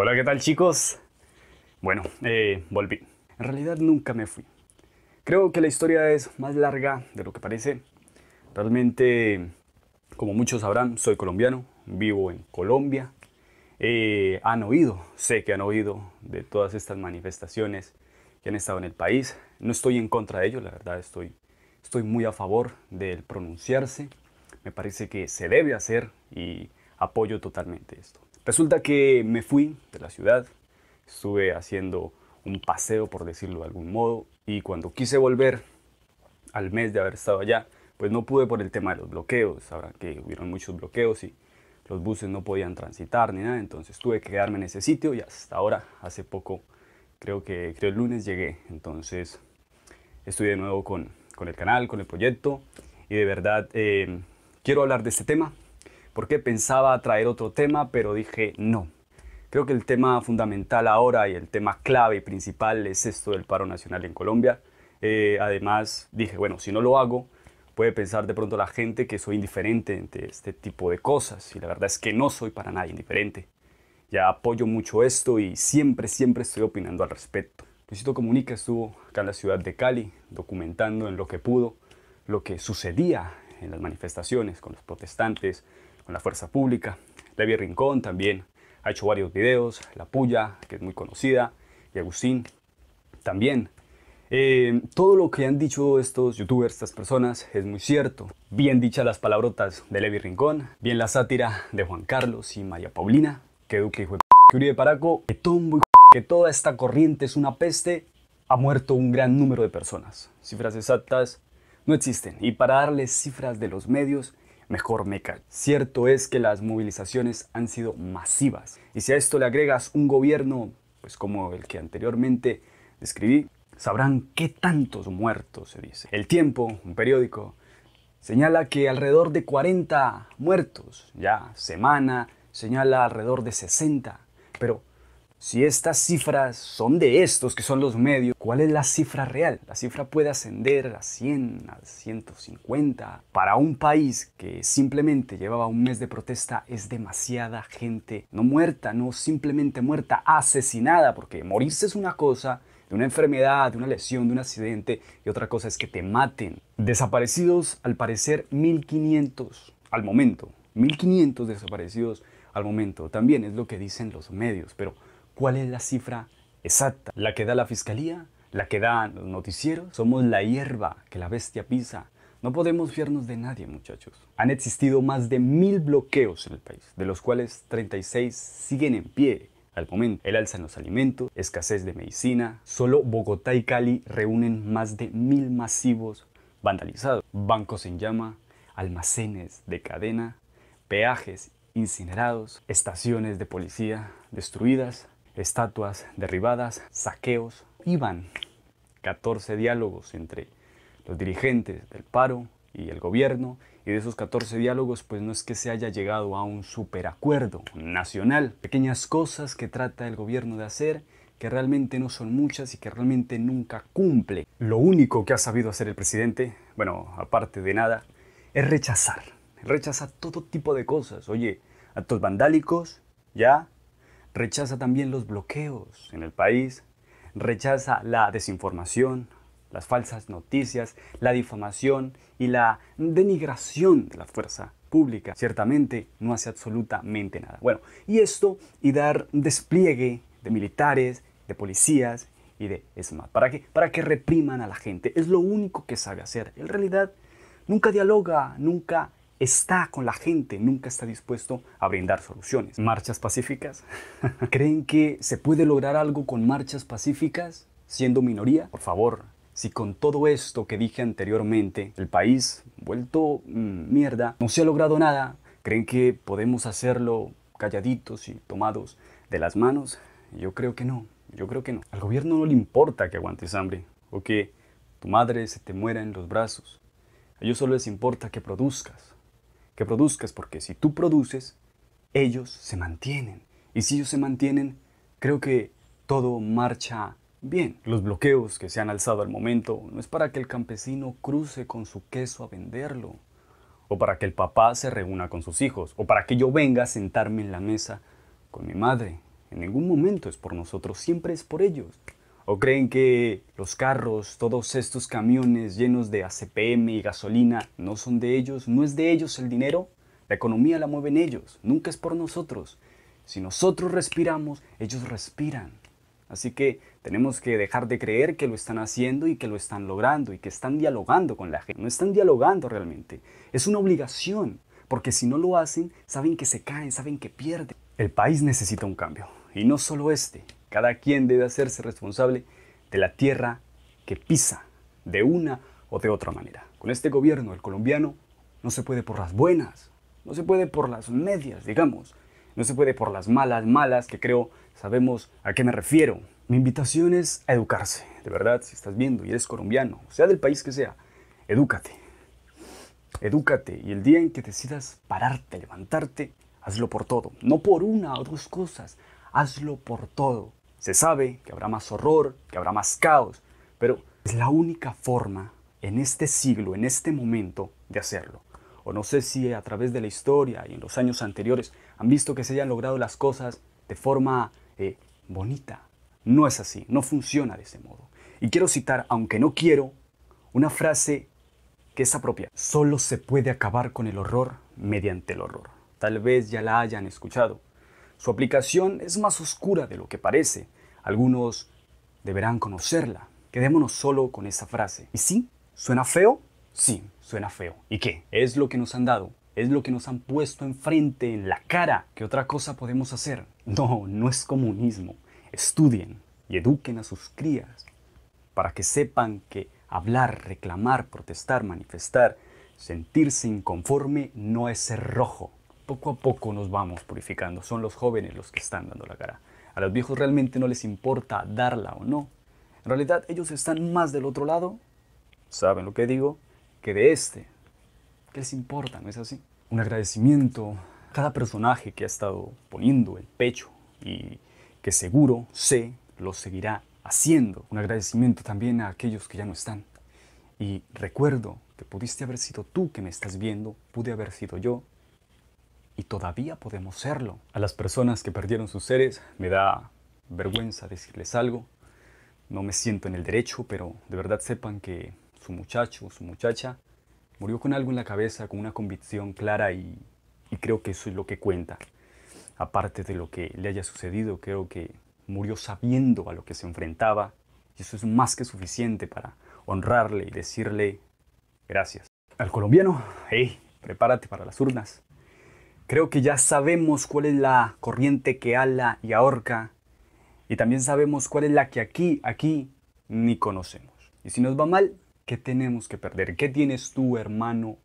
Hola, ¿qué tal chicos? Bueno, eh, volví. En realidad nunca me fui. Creo que la historia es más larga de lo que parece. Realmente, como muchos sabrán, soy colombiano, vivo en Colombia. Eh, han oído, sé que han oído de todas estas manifestaciones que han estado en el país. No estoy en contra de ello, la verdad estoy, estoy muy a favor del pronunciarse. Me parece que se debe hacer y apoyo totalmente esto. Resulta que me fui de la ciudad, estuve haciendo un paseo, por decirlo de algún modo, y cuando quise volver al mes de haber estado allá, pues no pude por el tema de los bloqueos. ahora que hubieron muchos bloqueos y los buses no podían transitar ni nada, entonces tuve que quedarme en ese sitio y hasta ahora, hace poco, creo que creo el lunes llegué, entonces estoy de nuevo con, el canal, con el proyecto y de verdad eh, quiero hablar de este tema, porque pensaba traer otro tema, pero dije no. Creo que el tema fundamental ahora y el tema clave y principal es esto del paro nacional en Colombia. Eh, además, dije, bueno, si no lo hago, puede pensar de pronto la gente que soy indiferente ante este tipo de cosas. Y la verdad es que no soy para nadie indiferente. Ya apoyo mucho esto y siempre, siempre estoy opinando al respecto. Luisito Comunica estuvo acá en la ciudad de Cali documentando en lo que pudo lo que sucedía en las manifestaciones con los protestantes, la fuerza pública. Levi Rincón también ha hecho varios videos, La Puya, que es muy conocida, y Agustín también. Eh, todo lo que han dicho estos youtubers, estas personas, es muy cierto. Bien dichas las palabrotas de Levi Rincón, bien la sátira de Juan Carlos y María Paulina, que Duque hijo de que Uribe Paraco, que tombo que toda esta corriente es una peste, ha muerto un gran número de personas. Cifras exactas no existen. Y para darles cifras de los medios, mejor meca. Cierto es que las movilizaciones han sido masivas y si a esto le agregas un gobierno pues como el que anteriormente describí, sabrán qué tantos muertos se dice. El Tiempo, un periódico, señala que alrededor de 40 muertos ya semana, señala alrededor de 60, pero si estas cifras son de estos que son los medios, ¿cuál es la cifra real? La cifra puede ascender a 100, a 150. Para un país que simplemente llevaba un mes de protesta es demasiada gente no muerta, no simplemente muerta, asesinada, porque morirse es una cosa, de una enfermedad, de una lesión, de un accidente, y otra cosa es que te maten. Desaparecidos, al parecer, 1500 al momento. 1500 desaparecidos al momento. También es lo que dicen los medios, pero cuál es la cifra exacta, la que da la fiscalía, la que da los noticieros. Somos la hierba que la bestia pisa. No podemos fiarnos de nadie, muchachos. Han existido más de mil bloqueos en el país, de los cuales 36 siguen en pie al momento. El alza en los alimentos, escasez de medicina. Solo Bogotá y Cali reúnen más de mil masivos vandalizados. Bancos en llama, almacenes de cadena, peajes incinerados, estaciones de policía destruidas, estatuas derribadas, saqueos. Iban 14 diálogos entre los dirigentes del paro y el gobierno. Y de esos 14 diálogos, pues no es que se haya llegado a un superacuerdo nacional. Pequeñas cosas que trata el gobierno de hacer que realmente no son muchas y que realmente nunca cumple. Lo único que ha sabido hacer el presidente, bueno, aparte de nada, es rechazar. Rechaza todo tipo de cosas. Oye, actos vandálicos, ya, rechaza también los bloqueos en el país, rechaza la desinformación, las falsas noticias, la difamación y la denigración de la fuerza pública. Ciertamente no hace absolutamente nada. Bueno, y esto y dar despliegue de militares, de policías y de SMAT. ¿Para qué? Para que repriman a la gente. Es lo único que sabe hacer. En realidad, nunca dialoga, nunca está con la gente, nunca está dispuesto a brindar soluciones. ¿Marchas pacíficas? ¿Creen que se puede lograr algo con marchas pacíficas siendo minoría? Por favor, si con todo esto que dije anteriormente, el país vuelto mm, mierda, no se ha logrado nada, ¿creen que podemos hacerlo calladitos y tomados de las manos? Yo creo que no, yo creo que no. Al gobierno no le importa que aguantes hambre o que tu madre se te muera en los brazos. A ellos solo les importa que produzcas, que produzcas, porque si tú produces, ellos se mantienen. Y si ellos se mantienen, creo que todo marcha bien. Los bloqueos que se han alzado al momento no es para que el campesino cruce con su queso a venderlo, o para que el papá se reúna con sus hijos, o para que yo venga a sentarme en la mesa con mi madre. En ningún momento es por nosotros, siempre es por ellos. ¿O creen que los carros, todos estos camiones llenos de ACPM y gasolina, no son de ellos? ¿No es de ellos el dinero? La economía la mueven ellos, nunca es por nosotros. Si nosotros respiramos, ellos respiran. Así que tenemos que dejar de creer que lo están haciendo y que lo están logrando y que están dialogando con la gente. No están dialogando realmente. Es una obligación, porque si no lo hacen, saben que se caen, saben que pierden. El país necesita un cambio, y no solo este, cada quien debe hacerse responsable de la tierra que pisa, de una o de otra manera. Con este gobierno, el colombiano, no se puede por las buenas, no se puede por las medias, digamos, no se puede por las malas, malas, que creo sabemos a qué me refiero. Mi invitación es a educarse, de verdad, si estás viendo y eres colombiano, sea del país que sea, edúcate. Edúcate y el día en que decidas pararte, levantarte, hazlo por todo, no por una o dos cosas, hazlo por todo. Se sabe que habrá más horror, que habrá más caos, pero es la única forma en este siglo, en este momento, de hacerlo. O no sé si a través de la historia y en los años anteriores han visto que se hayan logrado las cosas de forma eh, bonita. No es así, no funciona de ese modo. Y quiero citar, aunque no quiero, una frase que es apropiada. Solo se puede acabar con el horror mediante el horror. Tal vez ya la hayan escuchado, su aplicación es más oscura de lo que parece. Algunos deberán conocerla. Quedémonos solo con esa frase. ¿Y sí? ¿Suena feo? Sí, suena feo. ¿Y qué? Es lo que nos han dado. Es lo que nos han puesto enfrente, en la cara. ¿Qué otra cosa podemos hacer? No, no es comunismo. Estudien y eduquen a sus crías para que sepan que hablar, reclamar, protestar, manifestar, sentirse inconforme no es ser rojo poco a poco nos vamos purificando. Son los jóvenes los que están dando la cara. A los viejos realmente no les importa darla o no. En realidad ellos están más del otro lado, saben lo que digo, que de este. ¿Qué les importa? ¿No es así? Un agradecimiento a cada personaje que ha estado poniendo el pecho y que seguro sé lo seguirá haciendo. Un agradecimiento también a aquellos que ya no están. Y recuerdo que pudiste haber sido tú que me estás viendo, pude haber sido yo, y todavía podemos serlo. A las personas que perdieron sus seres me da vergüenza decirles algo. No me siento en el derecho, pero de verdad sepan que su muchacho, su muchacha, murió con algo en la cabeza, con una convicción clara y, y creo que eso es lo que cuenta. Aparte de lo que le haya sucedido, creo que murió sabiendo a lo que se enfrentaba y eso es más que suficiente para honrarle y decirle gracias. Al colombiano, hey, prepárate para las urnas. Creo que ya sabemos cuál es la corriente que ala y ahorca y también sabemos cuál es la que aquí, aquí ni conocemos. Y si nos va mal, ¿qué tenemos que perder? ¿Qué tienes tú, hermano?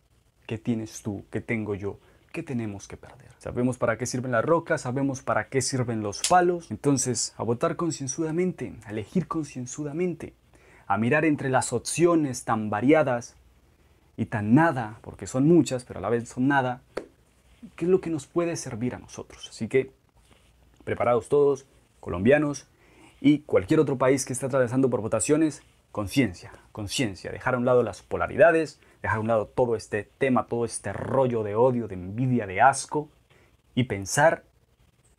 ¿Qué tienes tú? ¿Qué tengo yo? ¿Qué tenemos que perder? Sabemos para qué sirven las rocas, sabemos para qué sirven los palos. Entonces, a votar concienzudamente, a elegir concienzudamente, a mirar entre las opciones tan variadas y tan nada, porque son muchas, pero a la vez son nada, qué es lo que nos puede servir a nosotros. Así que, preparados todos, colombianos y cualquier otro país que está atravesando por votaciones, conciencia, conciencia, dejar a un lado las polaridades, dejar a un lado todo este tema, todo este rollo de odio, de envidia, de asco, y pensar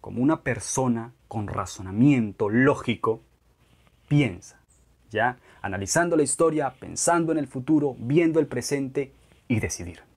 como una persona con razonamiento lógico piensa, ¿ya? Analizando la historia, pensando en el futuro, viendo el presente y decidir.